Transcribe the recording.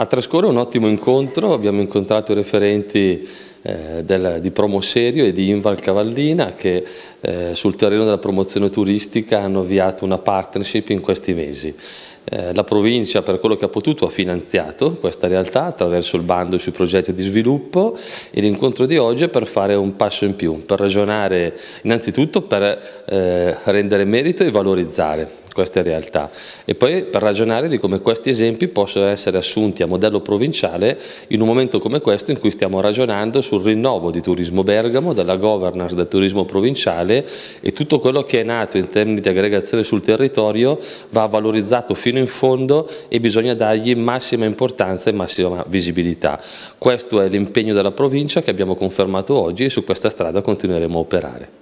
A Trascore un ottimo incontro, abbiamo incontrato i referenti eh, del, di Promoserio e di Inval Cavallina che eh, sul terreno della promozione turistica hanno avviato una partnership in questi mesi. Eh, la provincia per quello che ha potuto ha finanziato questa realtà attraverso il bando sui progetti di sviluppo e l'incontro di oggi è per fare un passo in più, per ragionare innanzitutto per eh, rendere merito e valorizzare queste realtà e poi per ragionare di come questi esempi possono essere assunti a modello provinciale in un momento come questo in cui stiamo ragionando sul rinnovo di Turismo Bergamo, della governance del turismo provinciale e tutto quello che è nato in termini di aggregazione sul territorio va valorizzato fino fino in fondo e bisogna dargli massima importanza e massima visibilità. Questo è l'impegno della provincia che abbiamo confermato oggi e su questa strada continueremo a operare.